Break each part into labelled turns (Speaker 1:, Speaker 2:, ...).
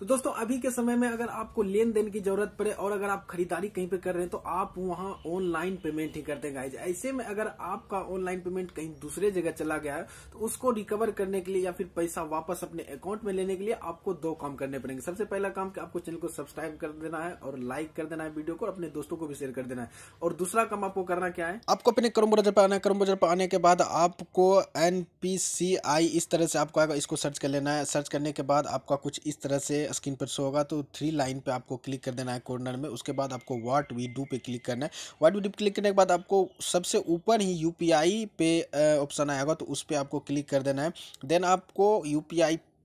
Speaker 1: तो दोस्तों अभी के समय में अगर आपको लेन देन की जरूरत पड़े और अगर आप खरीदारी कहीं पे कर रहे हैं तो आप वहां ऑनलाइन पेमेंट ही करते गाइज ऐसे में अगर आपका ऑनलाइन पेमेंट कहीं दूसरे जगह चला गया है तो उसको रिकवर करने के लिए या फिर पैसा वापस अपने अकाउंट में लेने के लिए आपको दो काम करने पड़ेंगे सबसे पहला काम कि आपको चैनल को सब्सक्राइब कर देना है और लाइक कर देना है वीडियो को अपने दोस्तों को भी शेयर कर देना है और दूसरा काम आपको करना क्या है आपको अपने क्रम बजर पर आना है क्रम पर आने के बाद आपको एन इस तरह से आपको आएगा इसको सर्च कर लेना है सर्च करने के बाद आपका कुछ इस तरह से स्क्रीन पर शो होगा तो थ्री लाइन पे आपको क्लिक कर देना है कॉर्नर में उसके बाद आपको वाट वी डू पे क्लिक करना है वाट वी डू क्लिक करने के बाद आपको सबसे ऊपर ही यू पे ऑप्शन आएगा तो उस पर आपको क्लिक कर देना है देन आपको यू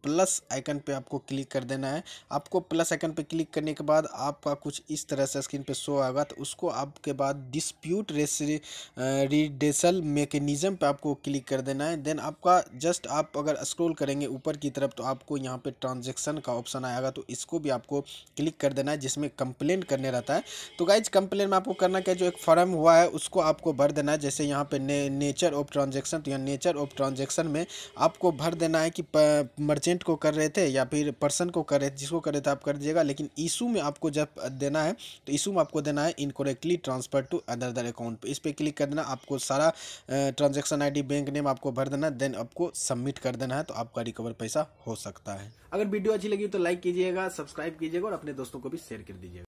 Speaker 1: प्लस आइकन पे आपको क्लिक कर देना है आपको प्लस आइकन पे क्लिक करने के बाद आपका कुछ इस तरह से स्क्रीन पे शो आएगा तो उसको आपके बाद डिस्प्यूट रिडेसल मेकेनिज़म पे आपको क्लिक कर देना है देन आपका जस्ट आप अगर स्क्रोल करेंगे ऊपर की तरफ तो आपको यहाँ पे ट्रांजेक्शन का ऑप्शन आएगा तो इसको भी आपको क्लिक कर देना है जिसमें कंप्लेन करने रहता है तो गाइज कंप्लेन में आपको करना क्या जो एक फॉर्म हुआ है उसको आपको भर देना है जैसे यहाँ पर ने, नेचर ऑफ ट्रांजेक्शन तो यहाँ नेचर ऑफ ट्रांजेक्शन में आपको भर देना है कि मर्चेंट एजेंट को कर रहे थे या फिर पर्सन को कर रहे थे जिसको कर रहे थे आप कर दीजिएगा लेकिन इशू में आपको जब देना है तो इशू में आपको देना है incorrectly transfer to other account पर इस पर क्लिक कर देना आपको सारा ट्रांजेक्शन आई बैंक नेम आपको भर देना देन आपको सबमिट कर देना है तो आपका रिकवर पैसा हो सकता है अगर वीडियो अच्छी लगी तो लाइक कीजिएगा सब्सक्राइब कीजिएगा और अपने दोस्तों को भी शेयर कर दीजिएगा